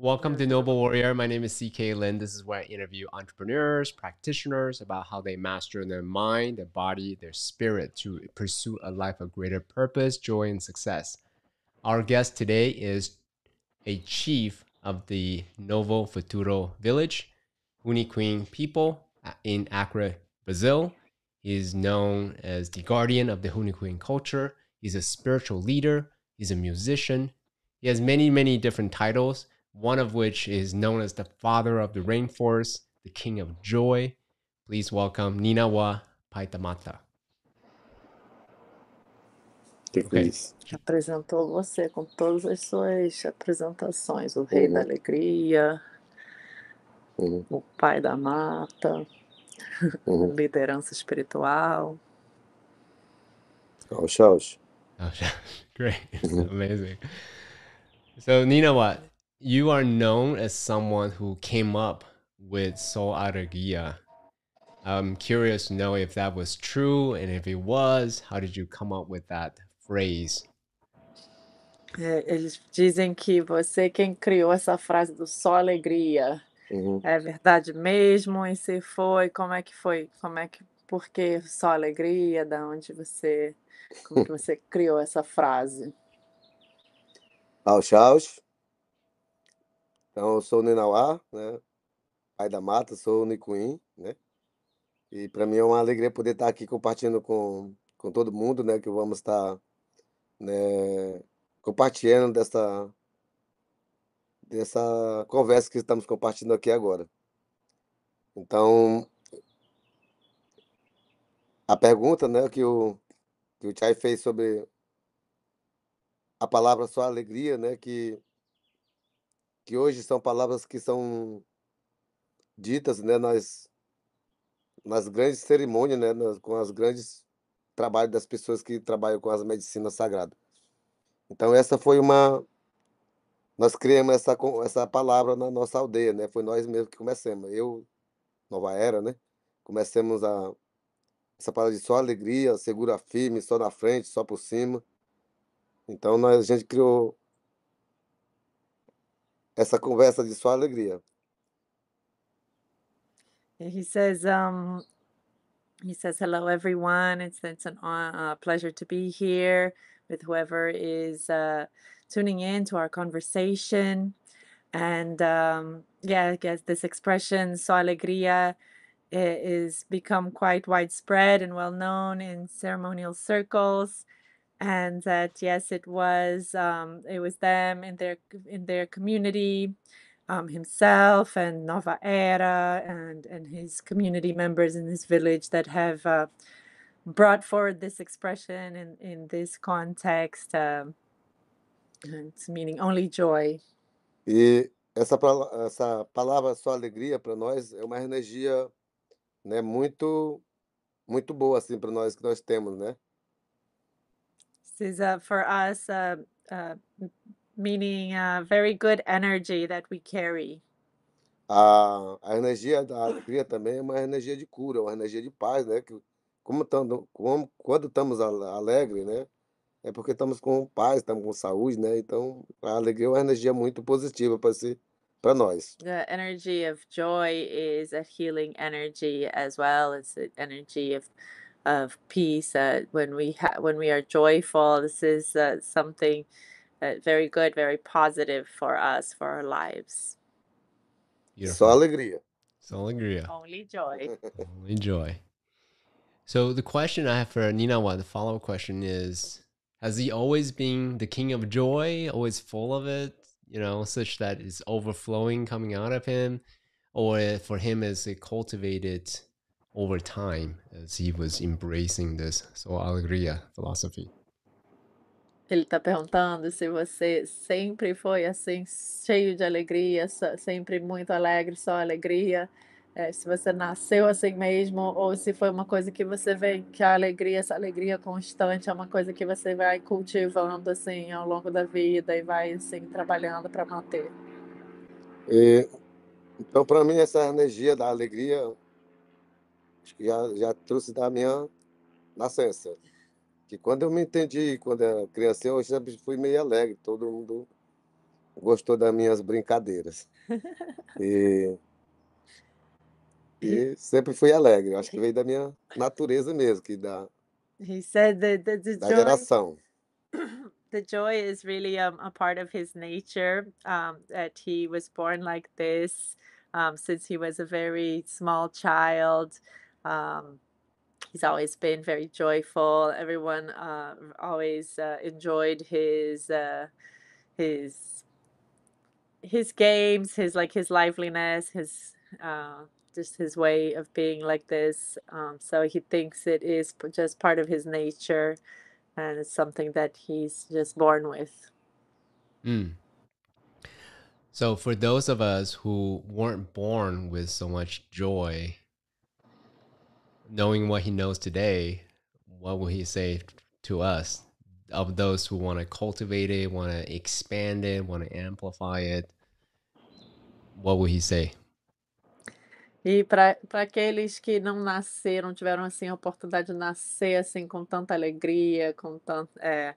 Welcome to Noble Warrior. My name is CK Lin. This is where I interview entrepreneurs, practitioners about how they master their mind, their body, their spirit to pursue a life of greater purpose, joy, and success. Our guest today is a chief of the Novo Futuro Village, Uniqueen people uh, in Accra, Brazil. He is known as the guardian of the Uniqueen culture. He's a spiritual leader. He's a musician. He has many, many different titles one of which is known as the father of the rainforest, the king of joy. Please welcome Ninawa Paitamata. Okay. Apresentou você com todas as suas apresentações, o rei uhum. da alegria, uhum. o pai da mata, uhum. liderança espiritual. Oh, shows. Oh, shows. Great. Amazing. So, Ninawa. you are known as someone who came up with soul aragia. I'm curious to know if that was true, and if it was, how did you come up with that phrase? É, eles dizem que você quem criou essa frase do só alegria. Uhum. É verdade mesmo? E se foi, como é que foi? Como é que por que só alegria? Da onde você como que você criou essa frase? Aos aos então, eu sou Ninauá, né? pai da mata, sou Nicuim, né? E para mim é uma alegria poder estar aqui compartilhando com, com todo mundo, né? Que vamos estar né, compartilhando dessa, dessa conversa que estamos compartilhando aqui agora. Então, a pergunta né, que o, que o Chay fez sobre a palavra só alegria, né? Que que hoje são palavras que são ditas né, nas, nas grandes cerimônias, né, nas, com os grandes trabalhos das pessoas que trabalham com as medicinas sagradas. Então essa foi uma nós criamos essa essa palavra na nossa aldeia, né? Foi nós mesmos que começamos. Eu Nova Era, né? Começamos a essa palavra de só alegria, segura firme, só na frente, só por cima. Então nós, a gente criou essa conversa de alegria. He says, um, he says, hello everyone. It's it's an uh, pleasure to be here with whoever is uh, tuning in to our conversation. And um, yeah, I guess this expression "só alegria" is become quite widespread and well known in ceremonial circles and that yes it was um, it was them in their in their community um, himself and nova era and and his community members in his village that have uh, brought forward this expression in in this context um, it's meaning only joy e essa essa palavra só alegria para nós é uma energia né muito muito boa assim para nós que nós temos né is uh, for us uh, uh, meaning uh, very good energy that we carry. A, ah, a energia da alegria também é uma energia de cura, uma energia de paz, né? Que, como, tando, como quando estamos alegres, né? É porque estamos com paz, estamos com saúde, né? Então a alegria é uma energia muito positiva para si, para nós. The energy of joy is a healing energy as well as the energy of of peace. Uh, when we ha- when we are joyful, this is uh, something uh, very good, very positive for us for our lives. Só alegria. Só alegria. Only joy. Only joy. So the question I have for Ninawa, the follow-up question is: Has he always been the king of joy, always full of it? You know, such that it's overflowing coming out of him, or for him is a cultivated over time as he was embracing this so alegria philosophy. Ele está perguntando se você sempre foi assim, cheio de alegria, sempre muito alegre, só alegria. É, se você nasceu assim mesmo ou se foi uma coisa que você vem, que a alegria, essa alegria constante é uma coisa que você vai cultivando assim ao longo da vida e vai assim trabalhando para manter. E, é, então, para mim, essa energia da alegria acho que já, já trouxe da minha nascença. Que quando eu me entendi, quando era criança, eu sempre fui meio alegre, todo mundo gostou das minhas brincadeiras. E, e sempre fui alegre, acho que veio da minha natureza mesmo, que da, he said that joy, geração. the joy is really um, a part of his nature um, that he was born like this um, since he was a very small child Um, he's always been very joyful. Everyone uh, always uh, enjoyed his uh, his his games, his like his liveliness, his uh, just his way of being like this. Um, so he thinks it is just part of his nature, and it's something that he's just born with. Mm. So for those of us who weren't born with so much joy knowing what he knows today, what will he say to us of those who want to cultivate it, want to expand it, want to amplify it? What will he say? E para aqueles que não nasceram, tiveram assim a oportunidade de nascer assim com tanta alegria, com tanto é,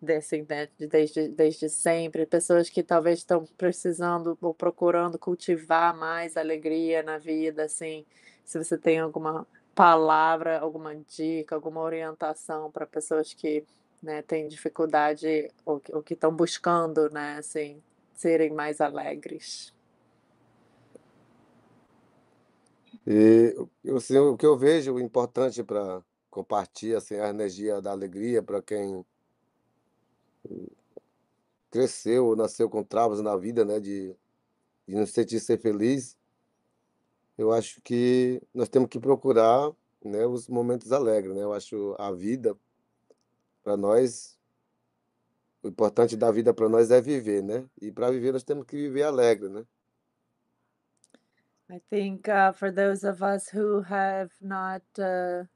desse, né, desde, desde sempre, pessoas que talvez estão precisando ou procurando cultivar mais alegria na vida, assim, se você tem alguma palavra, alguma dica, alguma orientação para pessoas que né, têm dificuldade ou, ou que estão buscando né, assim, serem mais alegres? E, assim, o que eu vejo importante para compartilhar assim, a energia da alegria para quem cresceu, nasceu com travas na vida, né, de, de não sentir ser feliz, eu acho que nós temos que procurar né, os momentos alegres. Né? Eu acho a vida, para nós, o importante da vida para nós é viver, né? E para viver nós temos que viver alegre, né? I think uh, for those of us who have not, uh,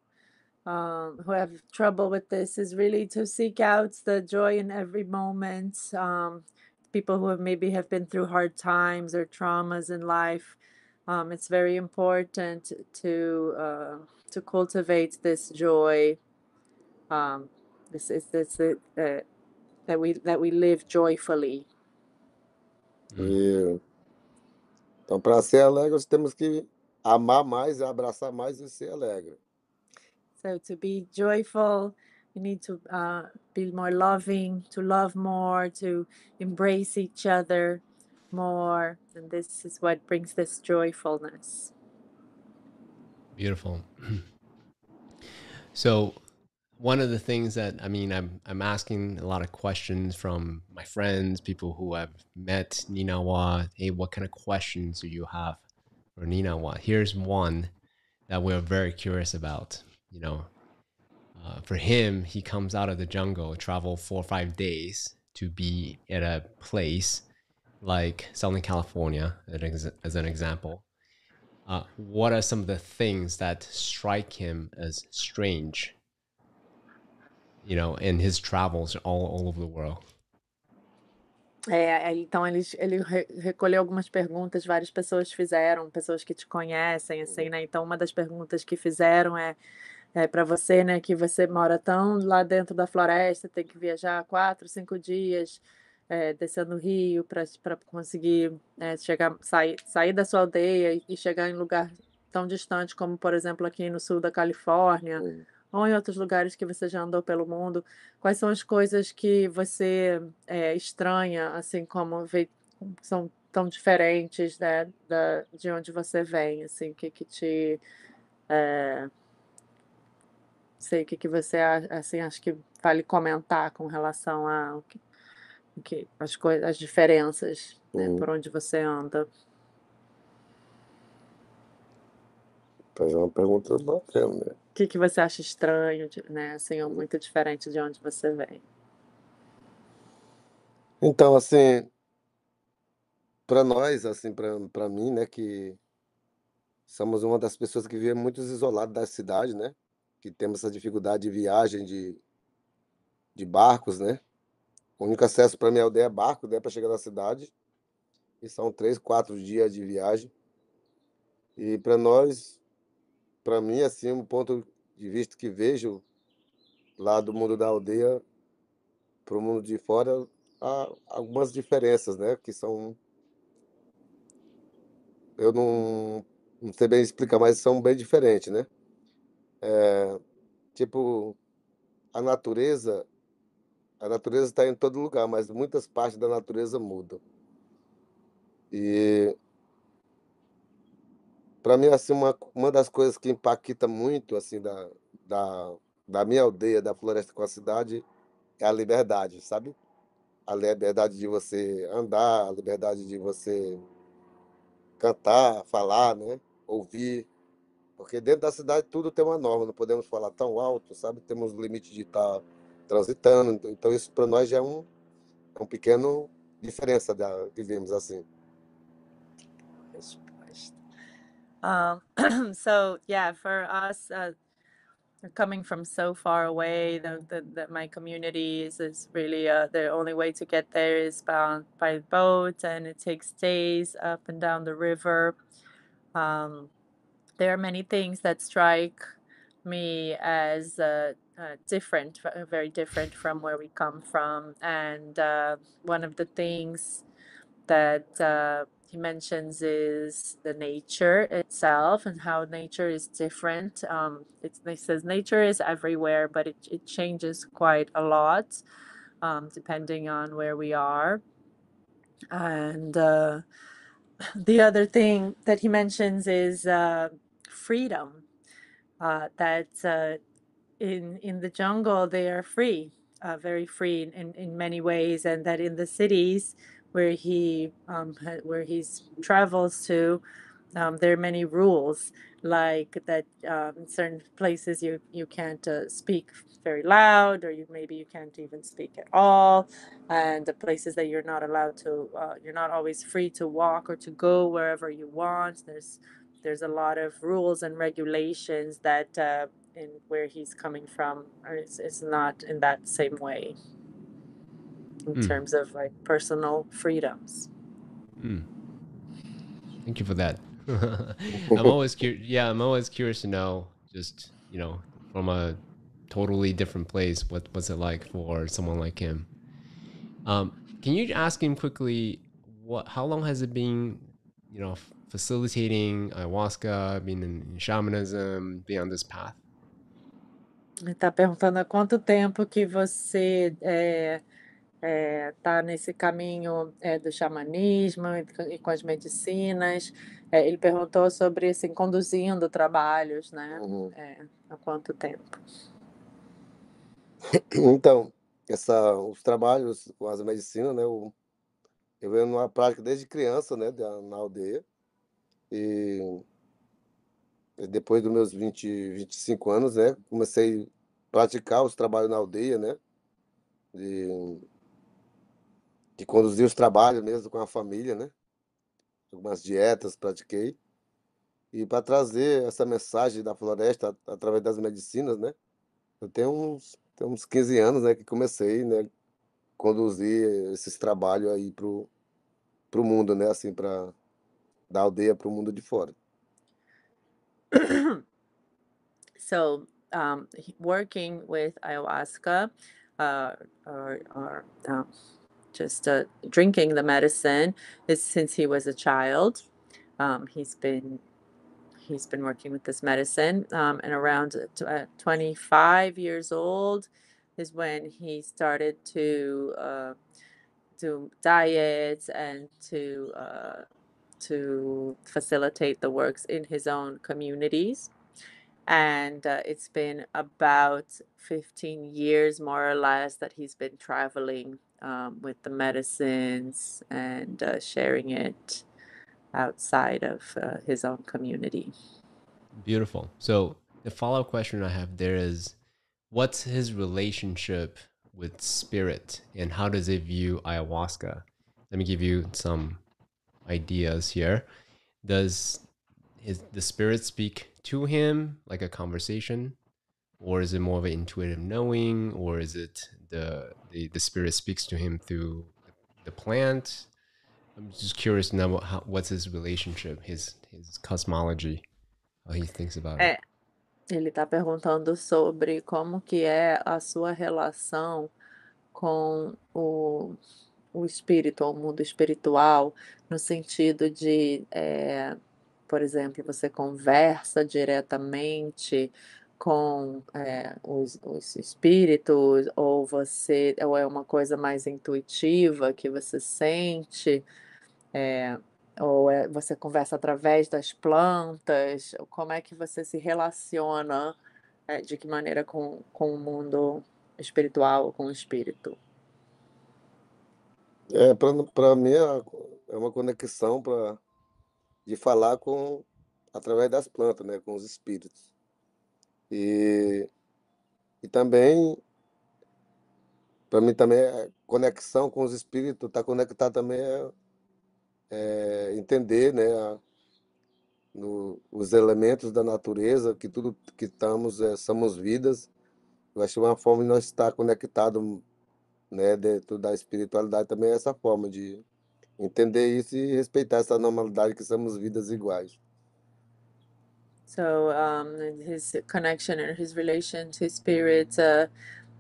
um, who have trouble with this, is really to seek out the joy in every moment. Um, people who have maybe have been through hard times or traumas in life, um, it's very important to uh, to cultivate this joy. Um, this is this uh, that we that we live joyfully. Yeah. Então, para ser alegre, temos que amar mais, abraçar mais e ser alegre. So to be joyful, you need to uh, be more loving, to love more, to embrace each other more. And this is what brings this joyfulness. Beautiful. so, one of the things that I mean, I'm I'm asking a lot of questions from my friends, people who I've met, Ninawa. Hey, what kind of questions do you have for Ninawa? Here's one that we're very curious about. You know, uh, for him, he comes out of the jungle, travel four or five days to be at a place like Southern California as an example, uh, what are some of the things that strike him as strange? You know, in his travels all, all over the world. É, é então ele, ele recolheu algumas perguntas, várias pessoas fizeram, pessoas que te conhecem, assim, né? Então uma das perguntas que fizeram é, é para você, né, que você mora tão lá dentro da floresta, tem que viajar quatro, cinco dias, é, descer rio para conseguir é, chegar, sair, sair da sua aldeia e, chegar em lugar tão distante como, por exemplo, aqui no sul da Califórnia ou em outros lugares que você já andou pelo mundo? Quais são as coisas que você é, estranha, assim como vê, são tão diferentes né, da, de onde você vem, assim, que, que te é, sei o que, que você assim acho que vale comentar com relação a o que, que as coisas, as diferenças né, uhum. por onde você anda. É uma pergunta do tela, né? O que, que você acha estranho, né? Assim, ou muito diferente de onde você vem? Então, assim, para nós, assim, para mim, né, que somos uma das pessoas que vive muito isolado da cidade, né? Que temos essa dificuldade de viagem de, de barcos, né? O único acesso para minha aldeia é barco, né, para chegar na cidade. E são três, quatro dias de viagem. E para nós, para mim, assim, um ponto de vista que vejo lá do mundo da aldeia para o mundo de fora, há algumas diferenças, né? Que são. Eu não, não sei bem explicar, mas são bem diferentes, né? É, tipo, a natureza a natureza está em todo lugar, mas muitas partes da natureza mudam. E para mim assim uma, uma das coisas que impacta muito assim da, da, da minha aldeia, da floresta com a cidade é a liberdade, sabe? A liberdade de você andar, a liberdade de você cantar, falar, né? Ouvir, porque dentro da cidade tudo tem uma norma, não podemos falar tão alto, sabe? Temos limite de tal. transitando. Então, isso para nós já é um, é um pequeno diferença da assim. Um, so yeah, for us, uh, coming from so far away, that my community is, is really uh, the only way to get there is by, by boat, and it takes days up and down the river. Um, there are many things that strike me as uh, uh, different, uh, very different from where we come from. And uh, one of the things that uh, he mentions is the nature itself and how nature is different. Um, it, says nature is everywhere, but it, it changes quite a lot um, depending on where we are. And uh, the other thing that he mentions is freedom uh, that uh, in in the jungle they are free, uh, very free in, in, in many ways, and that in the cities where he um, where he travels to, um, there are many rules like that um, in certain places you you can't uh, speak very loud or you maybe you can't even speak at all and the places that you're not allowed to uh, you're not always free to walk or to go wherever you want there's there's a lot of rules and regulations that uh, in where he's coming from it's, it's not in that same way in mm. terms of like personal freedoms mm. thank you for that i'm always curious yeah i'm always curious to know just you know from a totally different place what was it like for someone like him um, can you ask him quickly what how long has it been you know facilitating ayahuasca, being in shamanism, being on this path? Ele está perguntando há quanto tempo que você está é, é tá nesse caminho é, do xamanismo e com as medicinas. É, ele perguntou sobre assim, conduzindo trabalhos, né? Uhum. É, há quanto tempo? Então, essa, os trabalhos, com as medicinas, né? eu venho numa prática desde criança, né? Da, na aldeia. E eh, depois dos meus 20, 25 anos, né, comecei a praticar os trabalhos na aldeia, né? De, de conduzir os trabalhos mesmo com a família, né? Algumas dietas pratiquei. E para trazer essa mensagem da floresta através das medicinas, né? Eu tenho uns, tenho uns 15 anos, né, que comecei, né, conduzir esses trabalhos aí pro pro mundo, né, assim, para da aldeia para o mundo de fora. so, um, working with ayahuasca, uh, or, or uh, just uh, drinking the medicine, is since he was a child. Um, he's been he's been working with this medicine, um, and around uh, t- uh, 25 years old is when he started to uh, do diets and to to facilitate the works in his own communities. And uh, it's been about 15 years, more or less, that he's been traveling um, with the medicines and uh, sharing it outside of uh, his own community. Beautiful. So, the follow up question I have there is what's his relationship with spirit and how does it view ayahuasca? Let me give you some ideas here. Does the spirit speak to him like a conversation, or is it more of an intuitive knowing, or is it the the, the spirit speaks to him through the plant? I'm just curious now what, how, what's his relationship, his his cosmology, how he thinks about it. Ele está perguntando sobre como que é a sua relação com o o espírito, ao mundo espiritual, no sentido de, é, por exemplo, você conversa diretamente com é, os, os, espíritos, ou você ou é uma coisa mais intuitiva que você sente, é, ou é, você conversa através das plantas, como é que você se relaciona de que maneira com, com o mundo espiritual, com o espírito? É, para mim é uma é conexão para de falar com através das plantas, né, com os espíritos. E, e também, para mim também, é conexão com os espíritos, estar tá conectado também é, é entender né, a, no, os elementos da natureza, que tudo que estamos é, somos vidas. Eu acho é uma forma de nós estar conectados né? Dentro da espiritualidade também é essa forma de entender isso e respeitar essa normalidade que somos vidas iguais. So um, his connection and his relation to spirit, uh,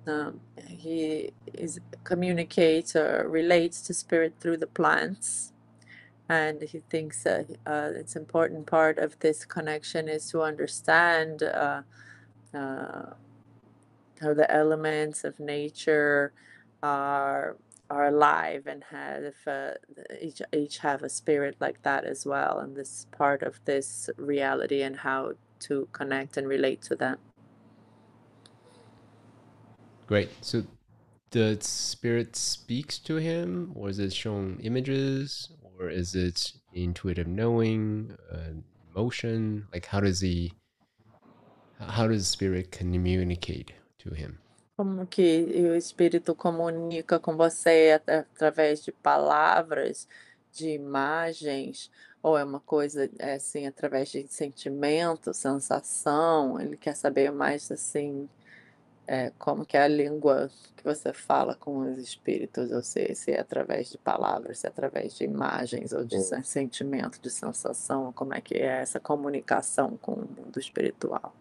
um, he is communicates or relates to spirit through the plants, and he thinks that uh, uh, it's important part of this connection is to understand uh, uh how the elements of nature are are alive and have uh, each each have a spirit like that as well and this part of this reality and how to connect and relate to them great so the spirit speaks to him or is it shown images or is it intuitive knowing uh, emotion like how does he how does spirit communicate to him Como que o Espírito comunica com você através de palavras, de imagens, ou é uma coisa é assim, através de sentimento, sensação? Ele quer saber mais assim, é, como que é a língua que você fala com os espíritos, ou seja, se é através de palavras, se é através de imagens, ou de hum. sentimento, de sensação, como é que é essa comunicação com o mundo espiritual.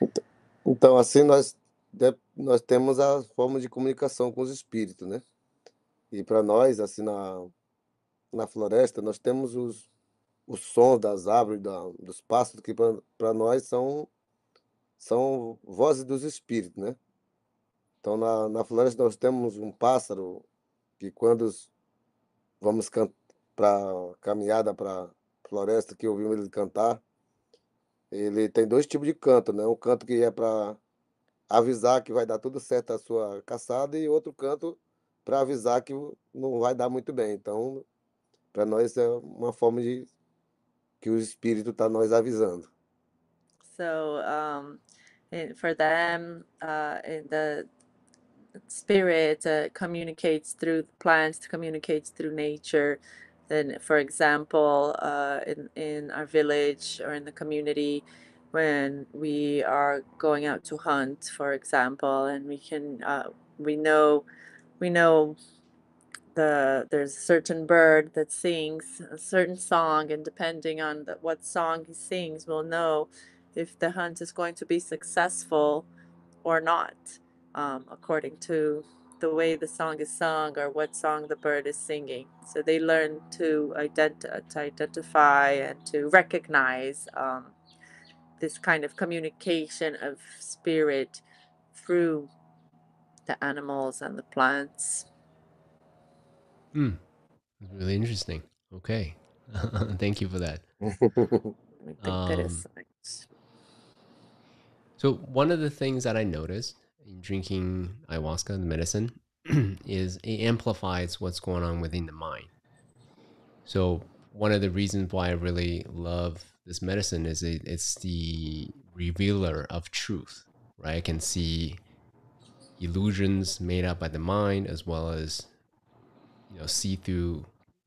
então, então assim, nós nós temos a forma de comunicação com os espíritos, né? E para nós, assim, na, na floresta, nós temos os, os sons das árvores, da, dos pássaros, que para nós são, são vozes dos espíritos, né? Então, na, na floresta, nós temos um pássaro que, quando vamos para caminhada para floresta, que ouvimos ele cantar, ele tem dois tipos de canto, né? Um canto que é para avisar que vai dar tudo certo a sua caçada e outro canto para avisar que não vai dar muito bem. Então, para nós é uma forma de que o espírito está nos avisando. So, um, eh, for them, uh, the spirit uh, communicates through plants, communicates through nature. Then, for example, uh, in in our village or in the community. when we are going out to hunt, for example, and we can uh, we know we know the there's a certain bird that sings a certain song, and depending on the, what song he sings, we'll know if the hunt is going to be successful or not, um, according to the way the song is sung or what song the bird is singing. So they learn to, ident- to identify and to recognize. Um, this kind of communication of spirit through the animals and the plants. Hmm. Really interesting. Okay. Thank you for that. um, that is So one of the things that I noticed in drinking ayahuasca, the medicine, is it amplifies what's going on within the mind. So one of the reasons why I really love this medicine is it's the revealer of truth, right? I can see illusions made up by the mind as well as you know see through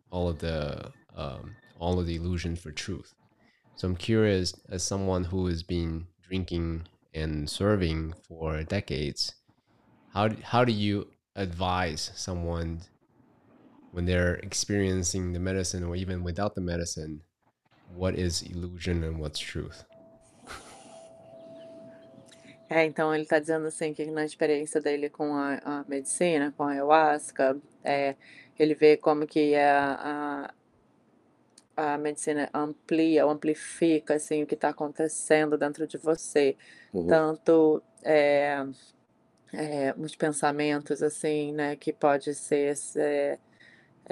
all of the um, all of the illusions for truth. So I'm curious, as someone who has been drinking and serving for decades, how do, how do you advise someone when they're experiencing the medicine or even without the medicine what is illusion and what's truth. É, então ele está dizendo assim que na experiência dele com a, a medicina, com a ayahuasca, é, ele vê como que é a, a, a, medicina amplia ou amplifica assim, o que está acontecendo dentro de você. Uhum. Tanto é, é, os pensamentos assim, né, que pode ser... ser é,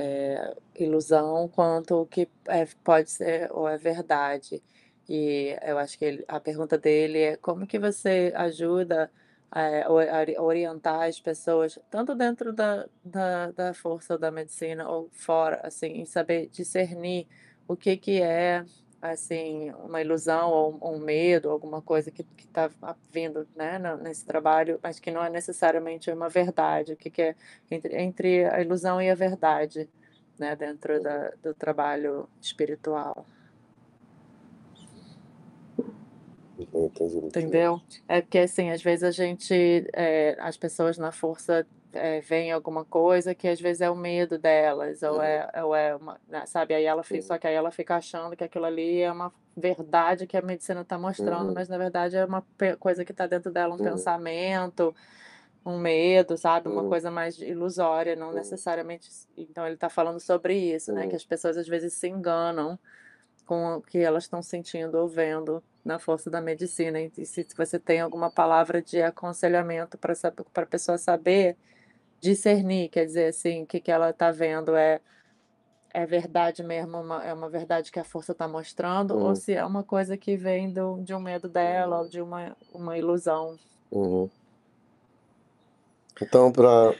é, ilusão quanto o que é, pode ser ou é verdade. E eu acho que ele, a pergunta dele é como que você ajuda eh, a orientar as pessoas, tanto dentro da, da, da força da medicina ou fora, assim, em saber discernir o que, que é assim uma ilusão ou, um medo, alguma coisa que está vindo né, nesse trabalho, mas que não é necessariamente uma verdade, o que, que é entre, entre, a ilusão e a verdade né, dentro da, uhum. do trabalho espiritual. Entendeu? É porque assim, às vezes a gente, é, as pessoas na força é, vem alguma coisa que às vezes é o medo delas, ou uhum. é, ou é uma, né, sabe, aí ela fica, só que aí ela fica achando que aquilo ali é uma verdade que a medicina está mostrando, uhum. mas na verdade é uma coisa que está dentro dela, um pensamento, um medo, sabe, uma coisa mais ilusória, não necessariamente, então ele está falando sobre isso, né, que as pessoas às vezes se enganam com o que elas estão sentindo ou vendo na força da medicina e se você tem alguma palavra de aconselhamento para para a pessoa saber discernir, quer dizer assim, o que, que ela está vendo é é verdade mesmo, uma, é uma verdade que a força está mostrando, uhum. ou se é uma coisa que vem do, de um medo dela, ou de uma, uma ilusão. Uhum. Então, para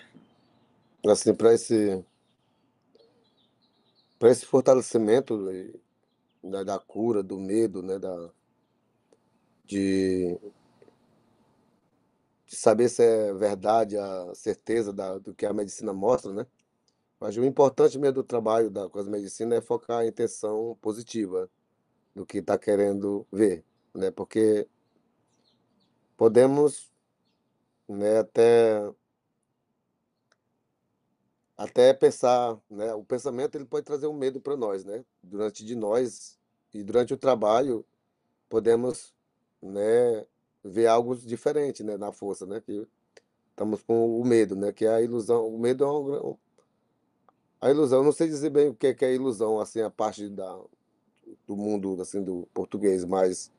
assim, esse, esse fortalecimento da, da cura, do medo, né, da, de, de saber se é verdade a certeza da, do que a medicina mostra, né? Mas o importante mesmo do trabalho da medicina é focar a intenção positiva do que está querendo ver, né? Porque podemos, né, até até pensar, né? O pensamento ele pode trazer um medo para nós, né? Durante de nós e durante o trabalho podemos, né, ver algo diferente, né, na força, né, que estamos com o medo, né, que é a ilusão, o medo é uma, a ilusão, não sei dizer bem o que é, que é ilusão, assim, a parte da, do mundo, assim, do português, mas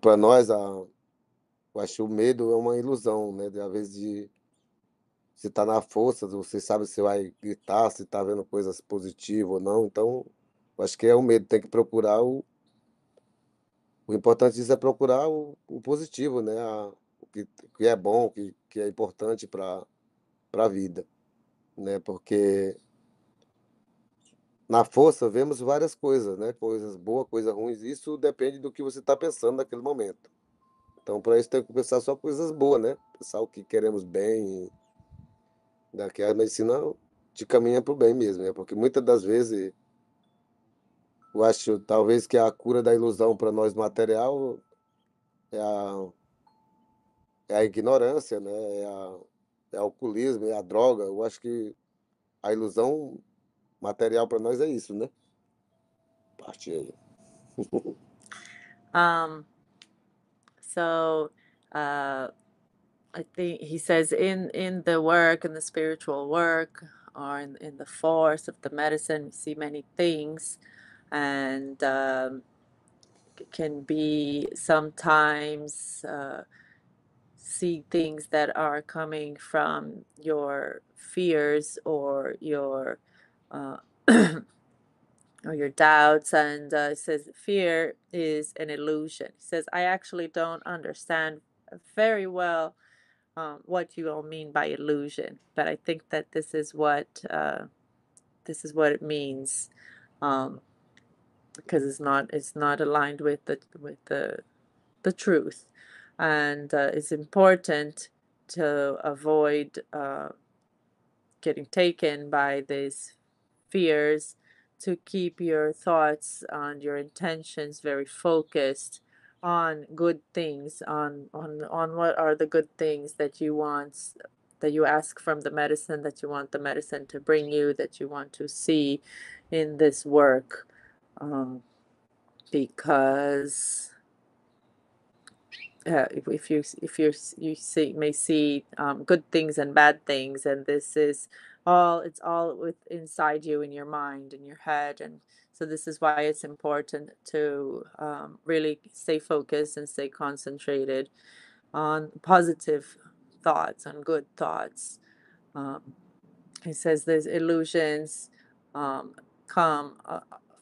para nós, a, eu acho que o medo é uma ilusão, né, de, às vezes de você está na força, você sabe se vai gritar, se está vendo coisas positivas ou não. Então, acho que é o medo, tem que procurar o, o importante disso é procurar o, o positivo, né? A, o que, que, é bom, o que, que é importante para a vida, né? Porque na força vemos várias coisas, né? Coisas boas, coisas ruins. Isso depende do que você está pensando naquele momento. Então, para isso tem que pensar só coisas boas, né? Pensar o que queremos bem. Daqui a medicina te caminha para o bem mesmo, né? Porque muitas das vezes eu acho talvez que é a cura da ilusão para nós material é a, é a ignorância, né? É, a, é o alcoolismo, é a droga. Eu acho que a ilusão material para nós é isso, né? Partilha. um, so, uh, I think he says in in the work, in the spiritual work, or in, in the force of the medicine, we see many things. and um, can be sometimes uh, see things that are coming from your fears or your uh, or your doubts and uh, says fear is an illusion he says i actually don't understand very well um, what you all mean by illusion but i think that this is what uh, this is what it means um, because it's not it's not aligned with the with the the truth and uh, it's important to avoid uh, getting taken by these fears to keep your thoughts and your intentions very focused on good things on on on what are the good things that you want that you ask from the medicine that you want the medicine to bring you that you want to see in this work um, because uh, if, if, you if you you see may see um, good things and bad things, and this is all it's all with inside you in your mind and your head, and so this is why it's important to um, really stay focused and stay concentrated on positive thoughts, on good thoughts. Um, he says there's illusions um, come. Uh,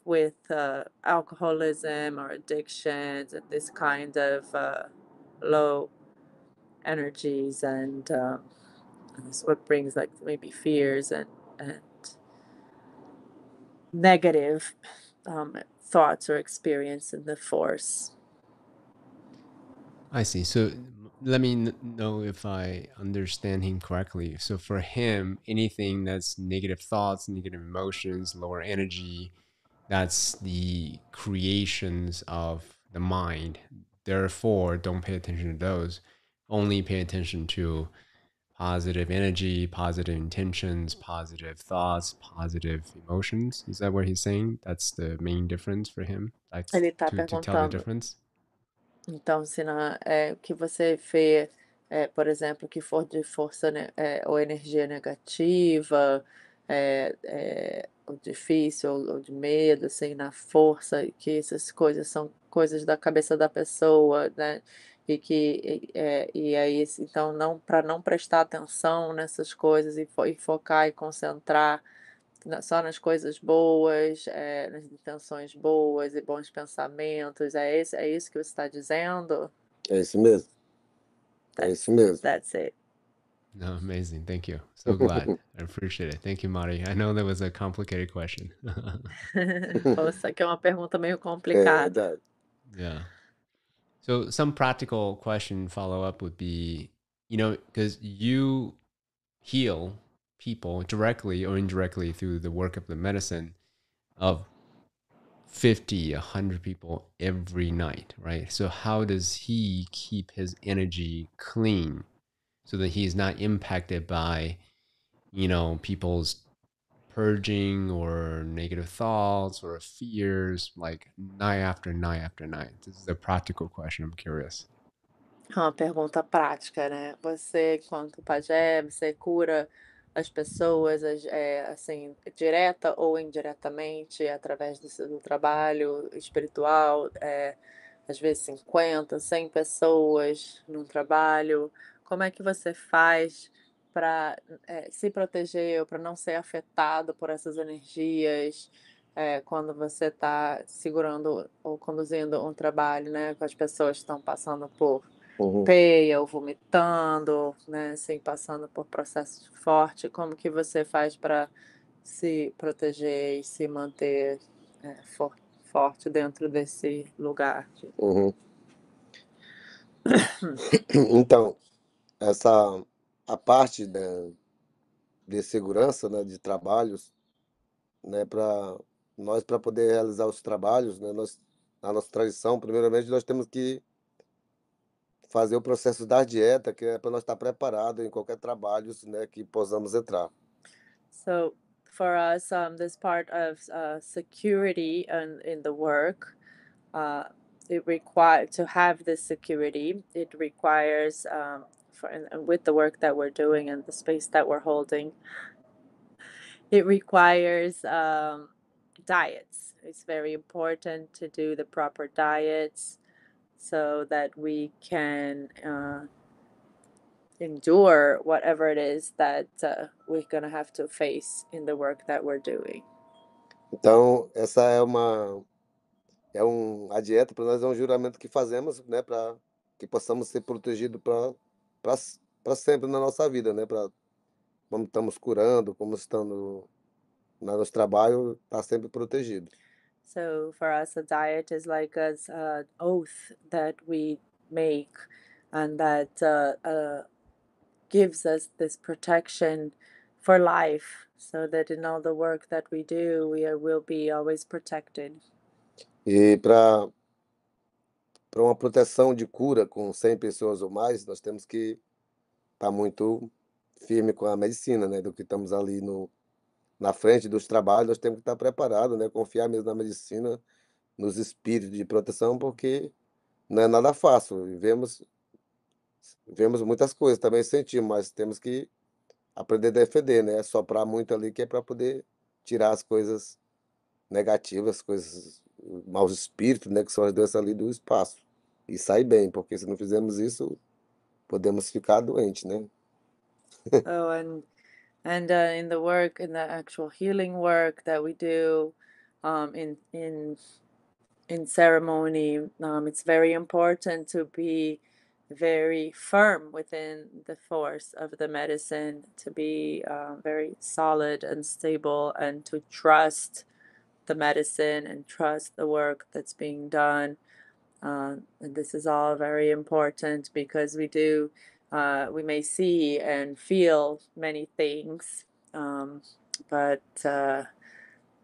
with uh, alcoholism or addictions and this kind of uh, low energies and um, this what brings like maybe fears and and negative um, thoughts or experience in the force i see so let me know if I understand him correctly. So for him, anything that's negative thoughts, negative emotions, lower energy, that's the creations of the mind. Therefore, don't pay attention to those. Only pay attention to positive energy, positive intentions, positive thoughts, positive emotions. Is that what he's saying? That's the main difference for him. Like Ele está to, To tell the difference. Então, se não é, que você vê, é, por exemplo, que for de força é, ou energia negativa, é, é, ou difícil ou, de medo, assim, na força, que essas coisas são coisas da cabeça da pessoa, né? E que é, e aí então não para não prestar atenção nessas coisas e, fo e focar e concentrar na, só nas coisas boas, é, nas intenções boas e bons pensamentos, é esse, é isso que você está dizendo? É isso mesmo. É isso mesmo. That's it. No, amazing. Thank you. So glad. I appreciate it. Thank you, Mari. I know that was a complicated question. Nossa, oh, que é uma pergunta meio eh, complicada. yeah. So some practical question follow up would be, you know, because you heal people directly or indirectly through the work of the medicine of 50, 100 people every night, right? So how does he keep his energy clean? so that he's not impacted by, you know, people's purging or negative thoughts or fears, like night after night after night? This is a practical question. I'm curious. É uma pergunta prática, né? Você, quanto pajé, você cura as pessoas é, assim direta ou indiretamente através do, seu trabalho espiritual é, às vezes 50 100 pessoas num trabalho como é que você faz para é, eh, se proteger ou para não ser afetado por essas energias é, quando você está segurando ou conduzindo um trabalho, né? Com as pessoas que estão passando por uhum. peia ou vomitando, né? Assim, passando por processos fortes. Como que você faz para se proteger e se manter é, eh, for forte dentro desse lugar? Uhum. então essa a parte né, de segurança né, de trabalhos né, para nós para poder realizar os trabalhos né, nós na nossa tradição primeiramente nós temos que fazer o processo da dieta que é para nós estar tá preparado em qualquer trabalho né, que possamos entrar so for us um, this part of uh, security and in the work uh, it require to have this security it requires um, for, and with the work that we're doing and the space that we're holding, it requires um, diets. It's very important to do the proper diets so that we can uh, endure whatever it is that uh, we're going to have to face in the work that we're doing. Então, essa é uma é um a dieta para nós é um juramento que fazemos, né, para que possamos ser protegidos para para sempre na nossa vida, né? Pra, como estamos curando, como estamos na nosso trabalho, está sempre protegido. So for us, a diet is like an uh, oath that we make, and that uh, uh, gives us this protection for life, so that in all the work that we do, we are, will be always protected. E para para uma proteção de cura com 100 pessoas ou mais, nós temos que estar tá muito firme com a medicina, né? Do que estamos ali no, na frente dos trabalhos, nós temos que estar tá preparados, né? Confiar mesmo na medicina, nos espíritos de proteção, porque não é nada fácil. vemos vemos muitas coisas, também sentimos, mas temos que aprender a defender, né? Soprar muito ali que é para poder tirar as coisas negativas, coisas maus espíritos, né, que são as doenças ali do espaço. E sai bem, porque se não fizermos isso, podemos ficar doente, né? oh, and and uh, in the work, in the actual healing work that we do, um, in in in ceremony, um, it's very important to be very firm within the force of the medicine, to be uh, very solid and stable, and to trust the medicine and trust the work that's being done. Uh, and this is all very important because we do, uh, we may see and feel many things, um, but, uh,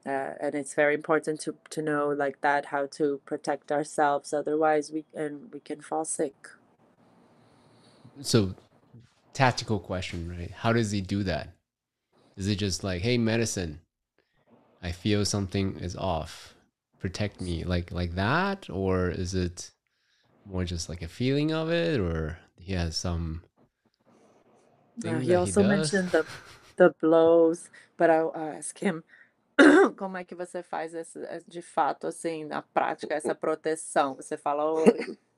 uh, and it's very important to, to know like that how to protect ourselves. Otherwise, we and we can fall sick. So, tactical question, right? How does he do that? Is it just like, hey, medicine, I feel something is off. Protect me, like like that, or is it more just like a feeling of it, or he has some? Yeah, he also he mentioned the the blows, but I'll ask him como é que você faz esse, eh, de fato assim na prática essa proteção. Você fala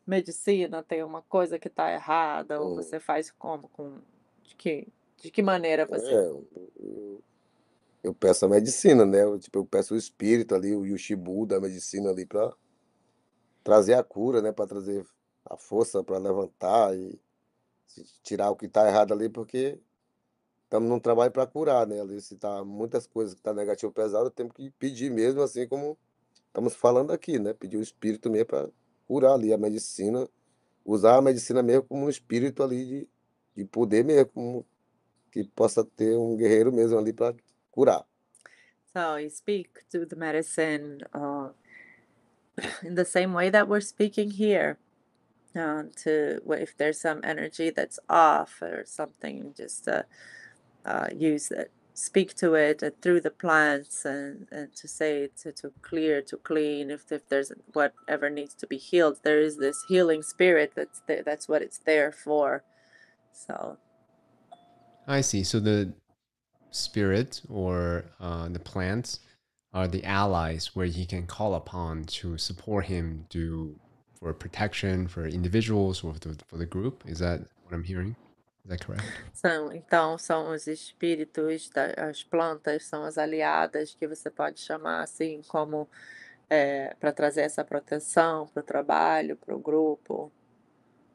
medicina tem uma coisa que está errada, ou hum. você faz como com de que de que maneira você? É, eu peço a medicina, né? Eu, tipo, eu peço o espírito ali, o Yushibu da medicina ali para trazer a cura, né? Para trazer a força para levantar e tirar o que está errado ali, porque estamos num trabalho para curar, né? Ali, se tá muitas coisas que tá negativo pesado, temos que pedir mesmo, assim como estamos falando aqui, né? Pedir o espírito mesmo para curar ali a medicina, usar a medicina mesmo como um espírito ali de, de poder mesmo, como que possa ter um guerreiro mesmo ali para cura. So you speak to the medicine uh, in the same way that we're speaking here. Uh, to if there's some energy that's off or something, just uh, uh use it, speak to it uh, through the plants, and, and to say to, to clear, to clean. If, if there's whatever needs to be healed, there is this healing spirit that's there, that's what it's there for. So I see. So the spirit or uh, the plants are the allies where he can call upon to support him to for protection for individuals or for the group. Is that what I'm hearing? Is that correct? São, então são os espíritos, da, as plantas são as aliadas que você pode chamar assim como é, para trazer essa proteção para o trabalho, para o grupo.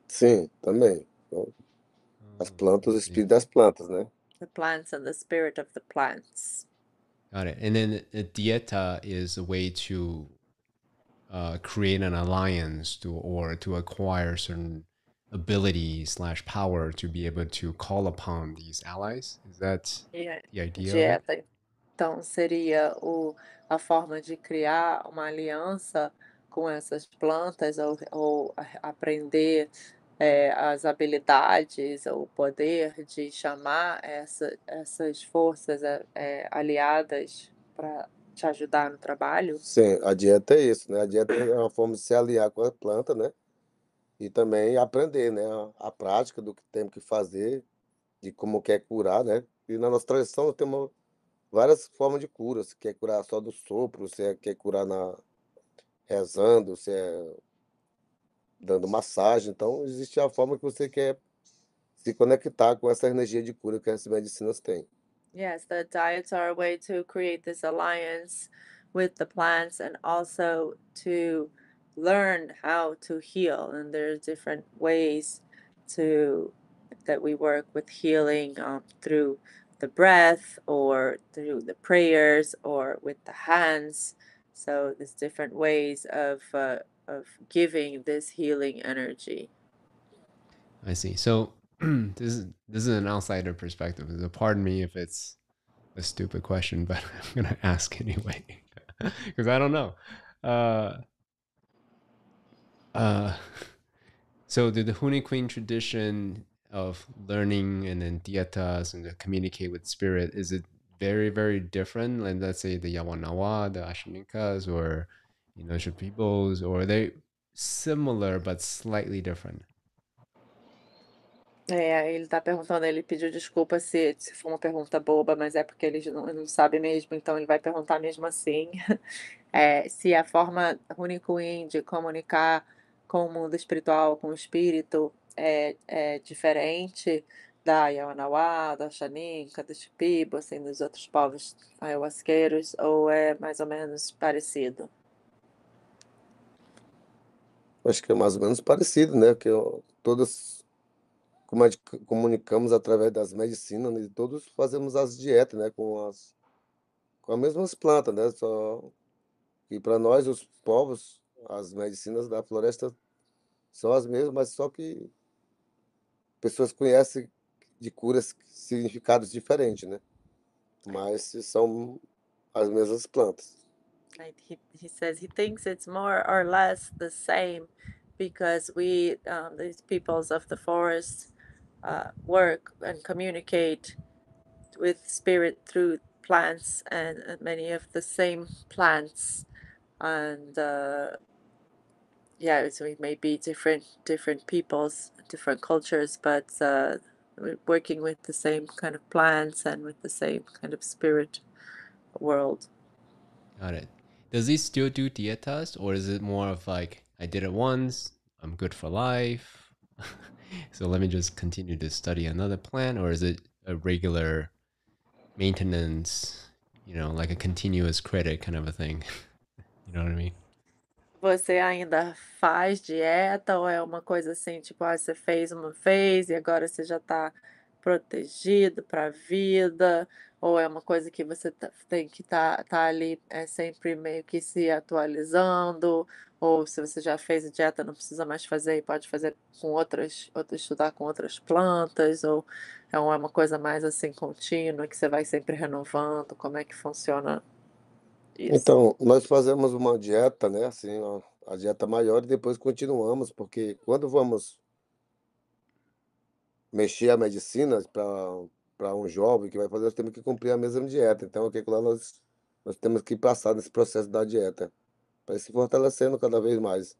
Sim, também. Então, ah, as plantas, o espírito das plantas, né? the plants and the spirit of the plants. Got it. And then the dieta is a way to uh, create an alliance to or to acquire certain ability slash power to be able to call upon these allies. Is that yeah. the idea? Dieta. Então seria o, a forma de criar uma aliança com essas plantas ou, ou aprender é, as habilidades, o poder de chamar essa, essas forças é, é aliadas para te ajudar no trabalho. Sim, a dieta é isso, né? A dieta é uma forma de se aliar com a planta, né? E também aprender, né? A, a prática do que temos que fazer, de como quer curar, né? E na nossa tradição nós temos várias formas de cura. Se quer curar só do sopro, você é, quer curar na rezando, você é dando massagem. Então, existe a forma que você quer se conectar com essa energia de cura que as medicinas têm. Yes, the diets are a way to create this alliance with the plants and also to learn how to heal. And there are different ways to that we work with healing um, through the breath or through the prayers or with the hands. So there's different ways of uh, of giving this healing energy. I see. So this is this is an outsider perspective. So pardon me if it's a stupid question, but I'm gonna ask anyway because I don't know. Uh, uh, so did the Huni Queen tradition of learning and then dietas and to communicate with spirit is it very very different than let's say the Yawanawa, the Ashaninkas, or you know, Shapiro or they similar but slightly different. É, ele está perguntando, ele pediu desculpa se, se for uma pergunta boba, mas é porque ele não, não sabe mesmo, então ele vai perguntar mesmo assim. É, se a forma Runicuin de comunicar com o mundo espiritual, com o espírito, é, é diferente da Yawanawá, da Xaninca, do Chipibo, assim, dos outros povos ayahuasqueiros, ou é mais ou menos parecido? acho que é mais ou menos parecido, né? Que todas comunicamos através das medicinas né? todos fazemos as dietas, né? Com as com as mesmas plantas, né? Só e para nós os povos as medicinas da floresta são as mesmas, mas só que pessoas conhecem de curas significados diferentes, né? Mas são as mesmas plantas. like he, he says he thinks it's more or less the same because we um, these peoples of the forest uh, work and communicate with spirit through plants and, and many of the same plants and uh, yeah so we may be different different peoples different cultures but uh, working with the same kind of plants and with the same kind of spirit world got it does he still do dietas or is it more of like I did it once, I'm good for life, so let me just continue to study another plan, or is it a regular maintenance, you know, like a continuous credit kind of a thing? you know what I mean? Você ainda faz dieta ou é uma coisa assim, tipo, ah, você fez uma vez e agora você já está protegido para a vida? ou é uma coisa que você tá, tem que estar tá, tá ali é, sempre meio que se atualizando, ou se você já fez a dieta, não precisa mais fazer e pode fazer com outras, outras estudar com outras plantas, ou é, é uma coisa mais assim contínua, que você vai sempre renovando, como é que funciona isso? Então, nós fazemos uma dieta, né, assim, a dieta maior e depois continuamos, porque quando vamos mexer a medicina para para um jovem que vai fazer, nós temos que cumprir a mesma dieta. Então, aqui lá nós, nós temos que passar nesse processo da dieta para se fortalecendo cada vez mais.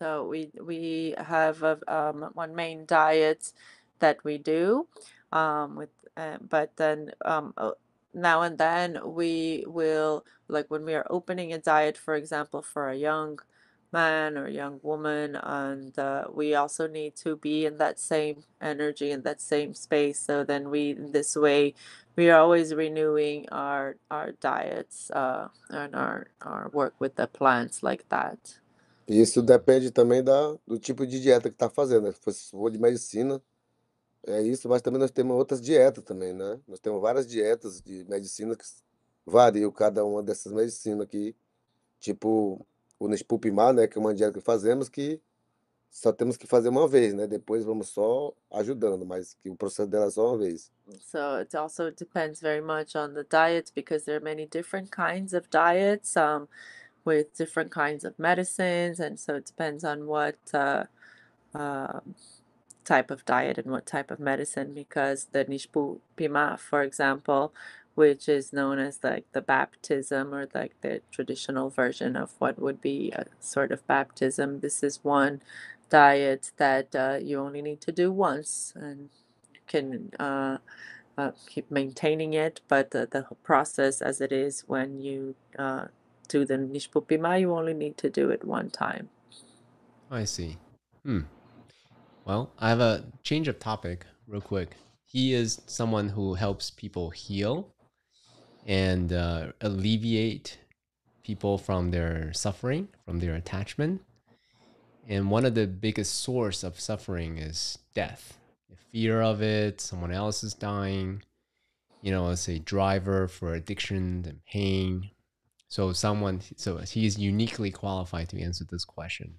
So we we have a, um, one main diet that we do, um, with uh, but then um, uh, now and then we will like when we are opening a diet, for example, for a young man or young woman and uh, we also need to be in that same energy in that same space so then we this way we are always renewing our our diets uh, and our our work with the plants like that isso depende também da do tipo de dieta que está fazendo né? se for de medicina é isso mas também nós temos outras dietas também né nós temos várias dietas de medicina que variam cada uma dessas medicinas aqui tipo o Nespupimar, né, que é uma dieta que fazemos, que só temos que fazer uma vez, né? Depois vamos só ajudando, mas que o processo dela é só uma vez. So it also depends very much on the diet because there are many different kinds of diets um, with different kinds of medicines and so it depends on what uh, uh, type of diet and what type of medicine because the Nishpu Pima, for example, which is known as like the baptism or like the traditional version of what would be a sort of baptism. This is one diet that uh, you only need to do once and you can uh, uh, keep maintaining it. But the, the process as it is when you uh, do the Nishpupima, you only need to do it one time. I see. Hmm. Well, I have a change of topic real quick. He is someone who helps people heal and uh, alleviate people from their suffering, from their attachment. And one of the biggest source of suffering is death, the fear of it, someone else is dying. You know, it's a driver for addiction and pain. So someone, so he is uniquely qualified to answer this question.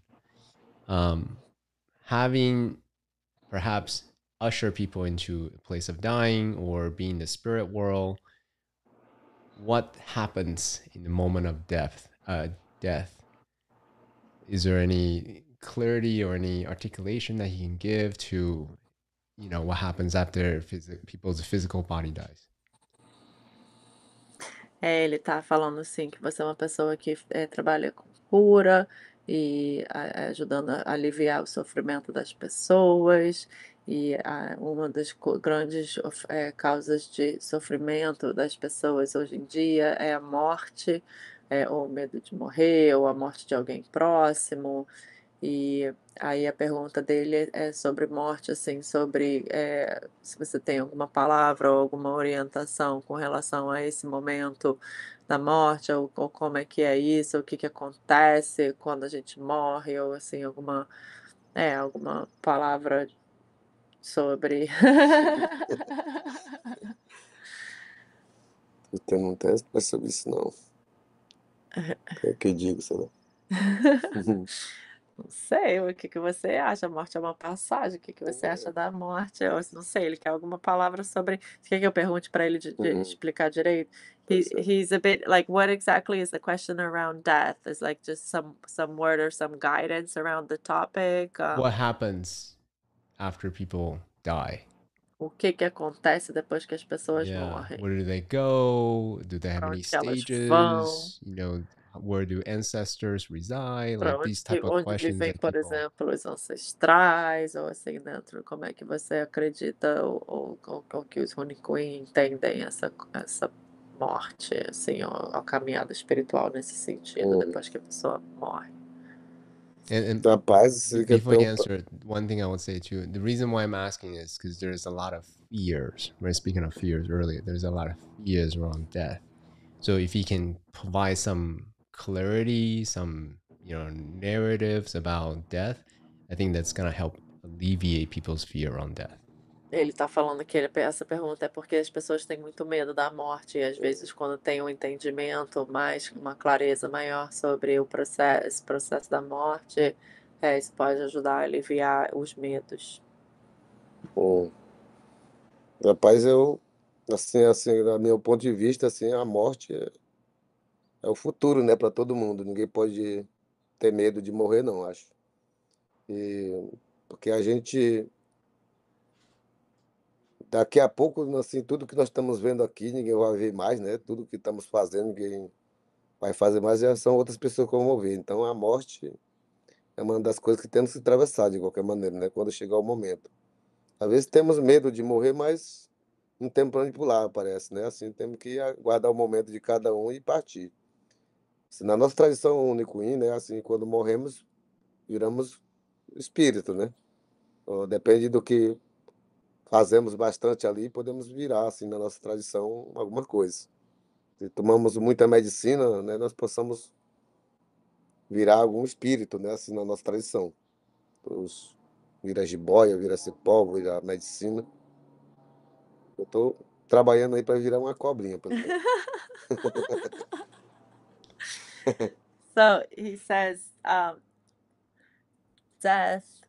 Um, having perhaps usher people into a place of dying or being the spirit world what happens in the moment of death? Uh, death. Is there any clarity or any articulation that he can give to, you know, what happens after phys- people's physical body dies? É, ele está falando assim que você é uma pessoa que é, trabalha com cura e a, ajudando a aliviar o sofrimento das pessoas E ah, uma das grandes é, causas de sofrimento das pessoas hoje em dia é a morte, é, ou o medo de morrer, ou a morte de alguém próximo. E aí a pergunta dele é, é sobre morte, assim, sobre é, se você tem alguma palavra ou alguma orientação com relação a esse momento da morte, ou, ou como é que é isso, o que, que acontece quando a gente morre, ou assim, alguma, é, alguma palavra sobre. eu tenho um teste, para sobre isso não. É que eu digo, sei lá. Não sei, o que, que você acha? A morte é uma passagem, o que, que você acha é. da morte? Eu não sei, ele quer alguma palavra sobre. Quer que eu pergunte para ele de, de uhum. explicar direito? He, he's a bit like, what exactly is the question around death? Is like just some some word or some guidance around the topic? Um, what happens? after people die? O que que acontece depois que as pessoas yeah. morrem? Where do they go? Do they have any stages? You know, where do ancestors reside? Pra like onde, these type of questions. Vivem, por exemplo, os ancestrais ou assim dentro. Como é que você acredita ou, ou, ou que os Queen entendem essa essa morte, assim, ou, a caminhada espiritual nesse sentido, oh. depois que a pessoa morre. And, and the before you answer, one thing I would say too. The reason why I'm asking is because there's a lot of fears. Right, speaking of fears earlier, there's a lot of fears around death. So if you can provide some clarity, some you know narratives about death, I think that's gonna help alleviate people's fear around death. ele está falando que ele, essa pergunta é porque as pessoas têm muito medo da morte e às vezes quando tem um entendimento mais, uma clareza maior sobre o processo, esse processo da morte, é, isso pode ajudar a aliviar os medos. Hum. Rapaz, eu assim, assim, do meu ponto de vista, assim, a morte é, é o futuro, né, para todo mundo. Ninguém pode ter medo de morrer, não, acho. E porque a gente Daqui a pouco, assim, tudo que nós estamos vendo aqui, ninguém vai ver mais, né? Tudo que estamos fazendo, ninguém vai fazer mais, já são outras pessoas que vão ver. Então, a morte é uma das coisas que temos que atravessar, de qualquer maneira, né? Quando chegar o momento. Às vezes temos medo de morrer, mas não temos para onde pular, parece, né? Assim, temos que aguardar o momento de cada um e partir. Assim, na nossa tradição único, né? Assim, quando morremos, viramos espírito, né? Depende do que fazemos bastante ali, podemos virar, assim, na nossa tradição, alguma coisa. Se tomamos muita medicina, né, nós possamos virar algum espírito, né, assim, na nossa tradição. Os, vira jiboia, vira cipó, vira medicina. Eu estou trabalhando aí para virar uma cobrinha. so he says, um, death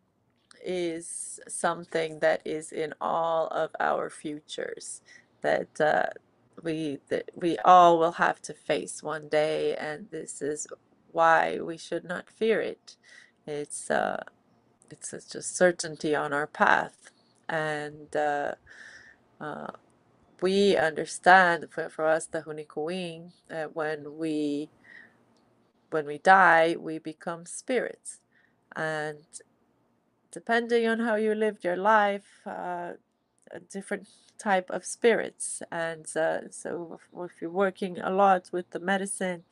is something that is in all of our futures that uh, we that we all will have to face one day, and this is why we should not fear it. It's uh, it's such a certainty on our path, and uh, uh, we understand for, for us the Hunikuin, uh, when we when we die, we become spirits, and depending on how you lived your life, uh, different type of spirits. And uh, so, if, if, you're working a lot with the medicine,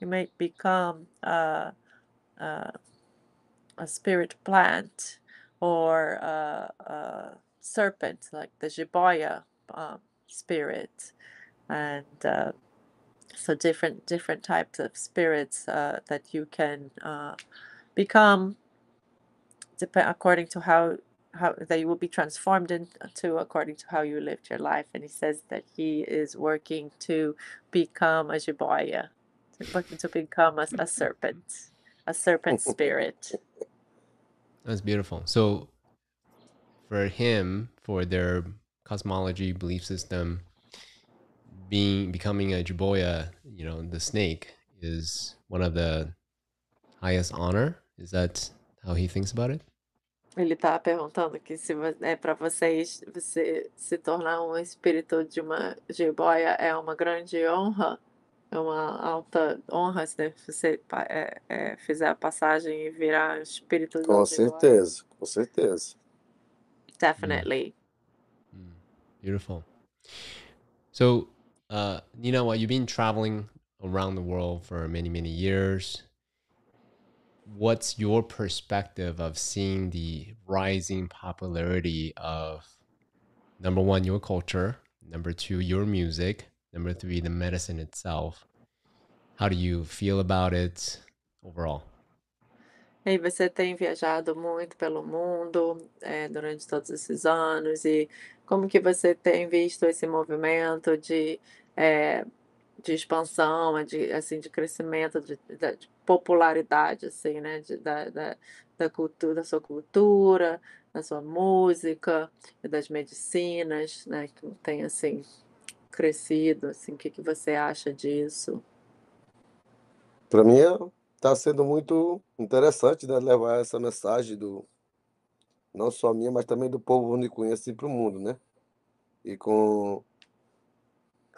you might become uh, uh a spirit plant or uh, a, serpent, like the Jibaya um, spirit, and uh, so different different types of spirits that you can become depend according to how how that you will be transformed into according to how you lived your life. And he says that he is working to become a jiboya, to, to become a, a serpent, a serpent spirit. That's beautiful. So, for him, for their cosmology belief system, being becoming a jiboya, you know, the snake is one of the highest honor. Is that how he thinks about it? Ele tá perguntando que se é para vocês você se tornar um espírito de uma jiboia é uma grande honra, é uma alta honra se você é, é, fizer a passagem e virar espírito. Com certeza, jiboia. com certeza. Definitely. Mm. mm. Beautiful. So, uh, Nina, while you've been traveling around the world for many many years, what's your perspective of seeing the rising popularity of number one your culture number two your music number three the medicine itself how do you feel about it overall E você tem viajado muito pelo mundo é, durante todos esses anos e como que você tem visto esse movimento de é, de expansão, é de, assim, de crescimento, de, de popularidade, assim, né? De, da, da, da, cultura, da sua cultura, da sua música, das medicinas, né? Que tem, assim, crescido, assim, o que, que você acha disso? Para mim, está é, sendo muito interessante, né? Levar essa mensagem do não só minha, mas também do povo unicuense assim, para o mundo, né? E com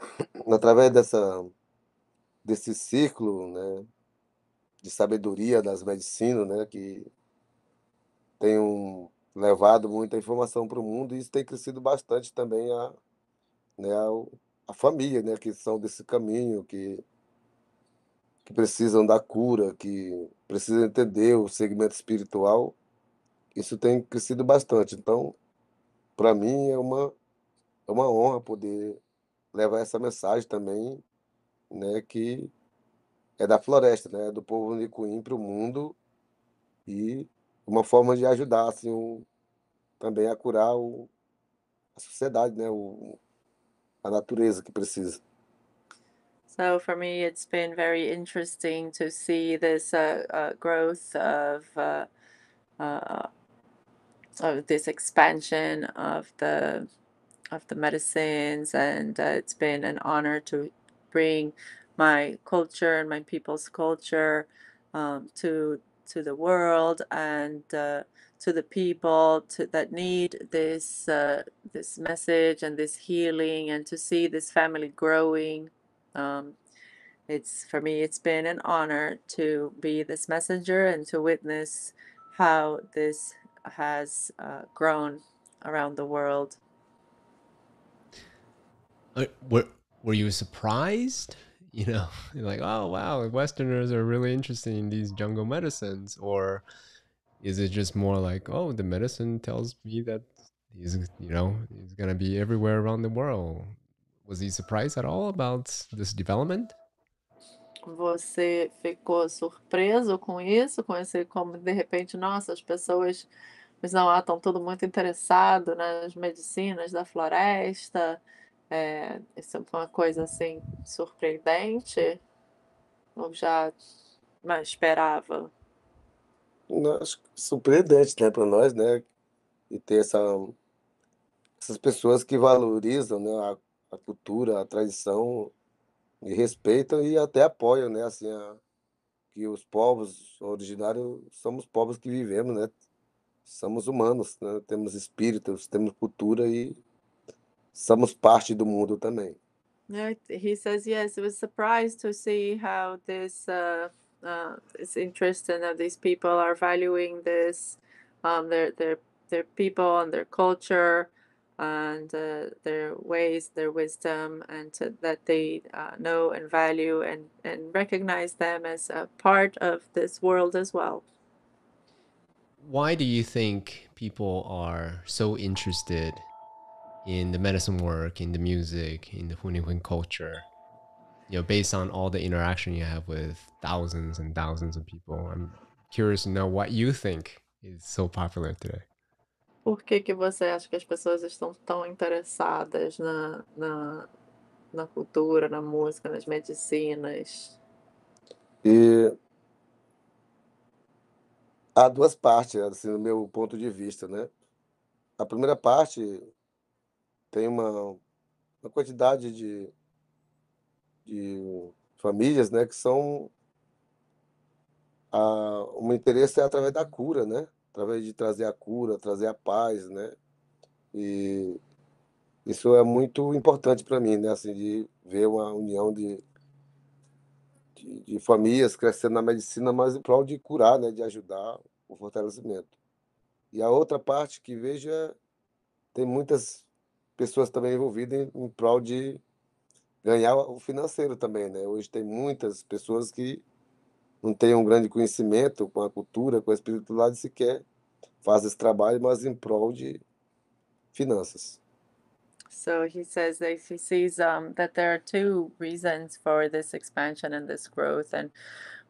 através dessa, desse ciclo né, de sabedoria das medicinas, né, que tem um, levado muita informação para o mundo e isso tem crescido bastante também a, né, a, a família, né, que são desse caminho, que, que precisam da cura, que precisam entender o segmento espiritual. Isso tem crescido bastante. Então, para mim, é uma, é uma honra poder levar essa mensagem também, né, que é da floresta, né, do povo Nicuim para o mundo e uma forma de ajudar assim, também a curar o, a sociedade, né, o, a natureza que precisa. So for me, it's been very interesting to see this uh, uh, growth of uh, uh of this expansion of the of the medicines, and uh, it's been an honor to bring my culture and my people's culture um, to to the world and uh, to the people to, that need this uh, this message and this healing, and to see this family growing. Um, it's for me, it's been an honor to be this messenger and to witness how this has uh, grown around the world. Uh, were were you surprised? You know, like oh wow, Westerners are really interested in these jungle medicines, or is it just more like oh the medicine tells me that he's you know he's gonna be everywhere around the world? Was he surprised at all about this development? Você ficou surpreso com isso, com esse como de repente nossa as pessoas mas não, estão ah, todo muito interessado nas medicinas da floresta. É, foi uma coisa assim surpreendente? Ou já mas esperava? Nós, surpreendente, né, para nós, né? E ter essa, essas pessoas que valorizam né, a, a cultura, a tradição, e respeitam e até apoiam, né? Assim, a, que os povos originários somos povos que vivemos, né? Somos humanos, né? temos espíritos, temos cultura e somos parte do mundo também. He says yes, he was surprised to see how this uh, uh, interesting that these people are valuing this, um, their their their people and their culture, and uh, their ways, their wisdom, and to, that they uh, know and value and and recognize them as a part of this world as well. Why do you think people are so interested in the medicine work, in the music, in the Hunihin culture, you know, based on all the interaction you have with thousands and thousands of people. I'm curious to know what you think is so popular today. Por que, que você acha que as pessoas estão tão interessadas na, na, na cultura, na música, nas medicinas? E há duas partes, assim, no meu ponto de vista, né? A primeira parte tem uma, uma quantidade de, de famílias né, que são. A, ah, o interesse é através da cura, né? através de trazer a cura, trazer a paz, né? E isso é muito importante para mim, né? Assim, de ver uma união de, de, de famílias crescendo na medicina, mas em prol de curar, né? De ajudar o fortalecimento. E a outra parte que vejo é tem muitas pessoas também envolvidas em, em prol de ganhar o financeiro também, né? Hoje tem muitas pessoas que não têm um grande conhecimento com a cultura, com a espiritualidade sequer, fazem esse trabalho, mas em prol de finanças. So he says that he sees um, that there are two reasons for this expansion and this growth, and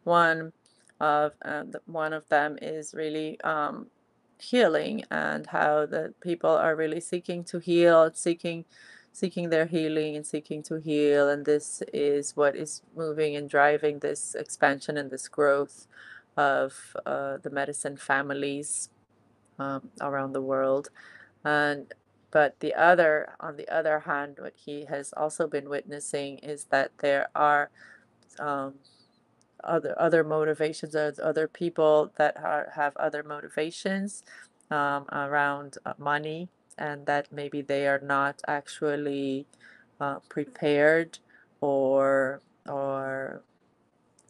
one of uh, one of them is really um, healing and how the people are really seeking to heal, seeking seeking their healing and seeking to heal and this is what is moving and driving this expansion and this growth of uh, the medicine families um, around the world and but the other on the other hand what he has also been witnessing is that there are um, other other motivations other people that are, have other motivations um, around uh, money and that maybe they are not actually uh, prepared or or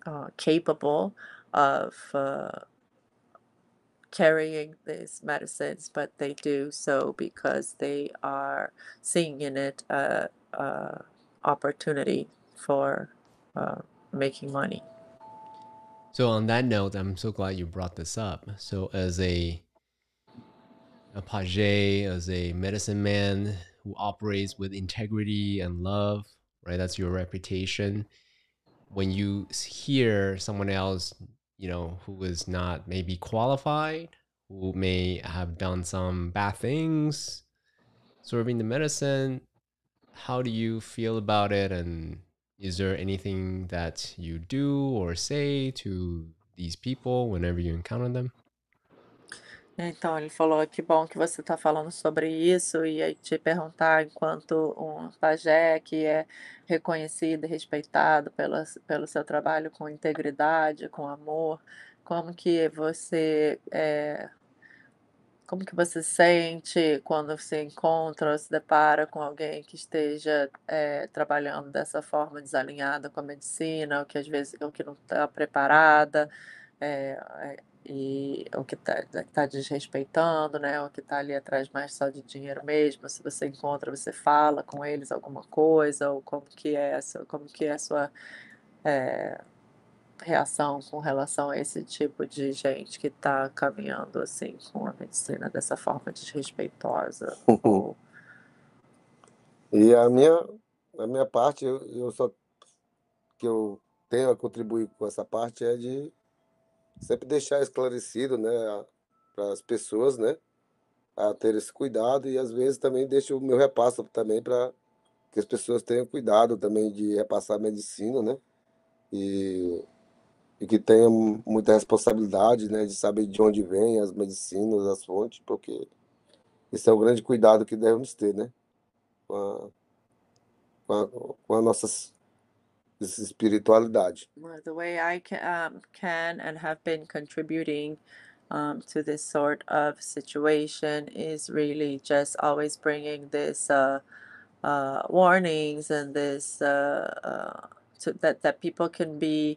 uh, capable of uh, carrying these medicines, but they do so because they are seeing in it a, a opportunity for uh, making money. So on that note, I'm so glad you brought this up. So as a a page, as a medicine man who operates with integrity and love, right? That's your reputation. When you hear someone else, you know, who is not maybe qualified, who may have done some bad things serving the medicine, how do you feel about it and is there anything that you do or say to these people whenever you encounter them? Então ele falou que bom que você está falando sobre isso e aí te perguntar enquanto um pajé que é reconhecido e respeitado pelo, pelo seu trabalho com integridade, com amor, como que você é, como que você sente quando se encontra ou se depara com alguém que esteja é, trabalhando dessa forma desalinhada com a medicina, ou que às vezes ou que não está preparada, é, e, ou que está né, tá desrespeitando, né? ou que está ali atrás mais só de dinheiro mesmo? Se você encontra, você fala com eles alguma coisa, ou como que é, como que é a sua é, reação com relação a esse tipo de gente que está caminhando assim com a medicina dessa forma desrespeitosa? E a minha, a minha parte, eu, eu só que eu tenho a contribuir com essa parte é de sempre deixar esclarecido, né, para as pessoas, né, a ter esse cuidado e às vezes também deixo o meu repasso também para que as pessoas tenham cuidado também de repassar a medicina, né? E e que tenha muita responsabilidade, né, de saber de onde vêm as medicinas, as fontes, porque esse é o grande cuidado que devemos ter, né, com a, com a, com a nossa espiritualidade. Well, the way I can, um, can and have been contributing um, to this sort of situation is really just always bringing this uh, uh, warnings and this uh, uh to, that that people can be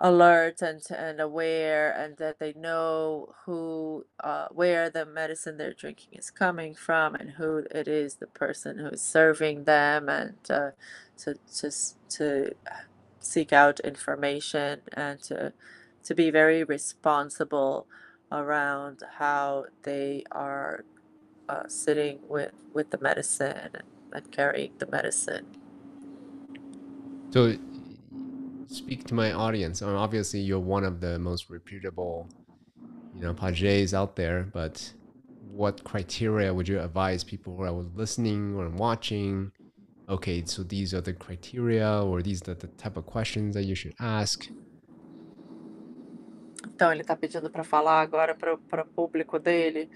alert and and aware and that they know who uh, where the medicine they're drinking is coming from and who it is the person who is serving them and uh, to to to seek out information and to to be very responsible around how they are uh, sitting with with the medicine and, carrying the medicine so speak to my audience? I mean, obviously, you're one of the most reputable, you know, pagés out there. But what criteria would you advise people who are listening or watching? Okay, so these are the criteria, or these are the type of questions that you should ask. Então, ele está pedindo para falar agora para o público dele.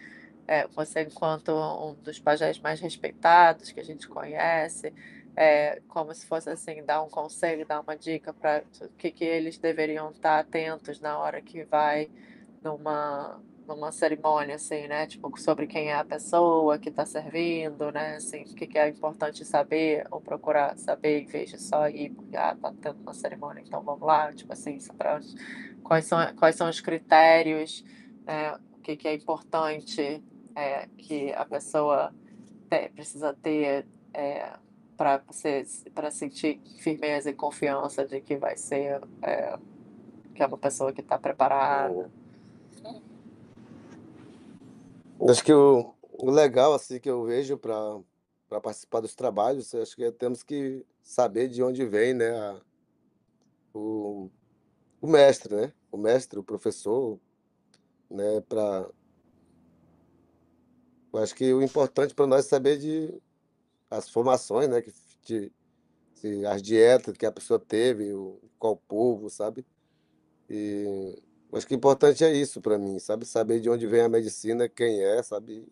É, você, enquanto um dos pajés mais respeitados que a gente conhece, é, como se fosse assim, dar um conselho, dar uma dica para o que, que eles deveriam estar tá atentos na hora que vai numa, numa cerimônia, assim, né? Tipo, sobre quem é a pessoa que está servindo, né? Assim, o que, que é importante saber ou procurar saber em vez de só ir, porque, ah, tá tendo uma cerimônia, então vamos lá, tipo assim, quais, são, quais são os critérios, né? o que, que é importante é, que a pessoa te, precisa ter... É, para para sentir firmeza e confiança de que vai ser é, que é uma pessoa que está preparada. Acho que o, o legal assim que eu vejo para para participar dos trabalhos, acho que é temos que saber de onde vem, né, a, o, o mestre, né, o mestre, o professor, né, para acho que o importante para nós é saber de as formações, né? Que, de, de, as dietas que a pessoa teve, o, qual povo, sabe? E acho que importante é isso para mim, sabe? Saber de onde vem a medicina, quem é, sabe?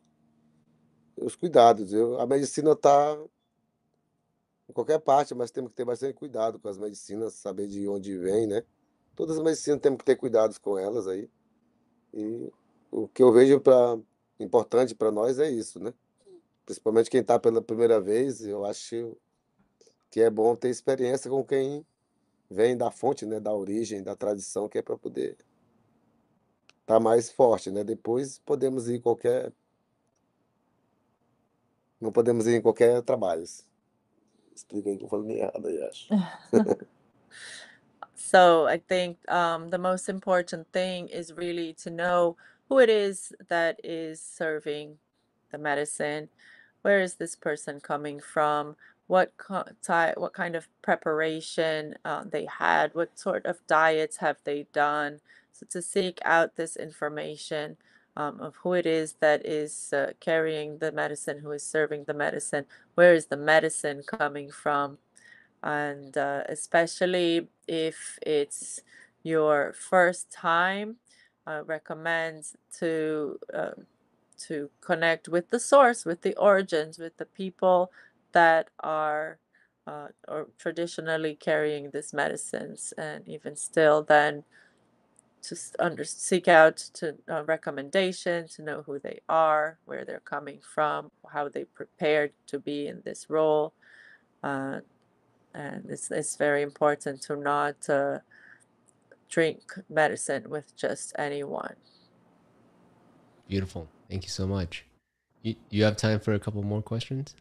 Os cuidados. Eu, a medicina está em qualquer parte, mas temos que ter bastante cuidado com as medicinas, saber de onde vem, né? Todas as medicinas temos que ter cuidados com elas aí. E o que eu vejo pra, importante para nós é isso, né? principalmente quem está pela primeira vez, eu acho que é bom ter experiência com quem vem da fonte, né, da origem, da tradição, que é para poder estar tá mais forte, né? Depois podemos ir em qualquer não podemos ir em qualquer trabalho. Explica aí que eu falei errado, eu acho. so I think um, the most important thing is really to know who it is that is serving the medicine. where is this person coming from, what, type, what kind of preparation uh, they had, what sort of diets have they done. So to seek out this information um, of who it is that is uh, carrying the medicine, who is serving the medicine, where is the medicine coming from, and uh, especially if it's your first time, I uh, recommend to uh, to connect with the source, with the origins, with the people that are uh, or traditionally carrying these medicines, and even still, then to under, seek out to uh, recommendation to know who they are, where they're coming from, how they prepared to be in this role, uh, and it's it's very important to not uh, drink medicine with just anyone. Beautiful. Thank you so much. You, you have time for a couple more questions?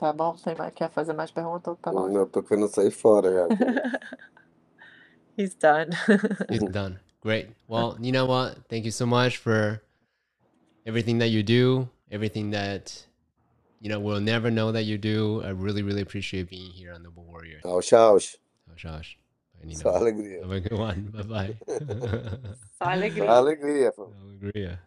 Tá bom, tem mais, quer fazer mais perguntas tá bom? Não, tô querendo sair fora já. He's done. He's done. Great. Well, you know what? Thank you so much for everything that you do, everything that you know we'll never know that you do. I really, really appreciate being here on the Warrior. Oh, Josh. Oh, Josh. Só alegria. Have a good one. Bye bye. Só alegria. Só alegria. Só alegria.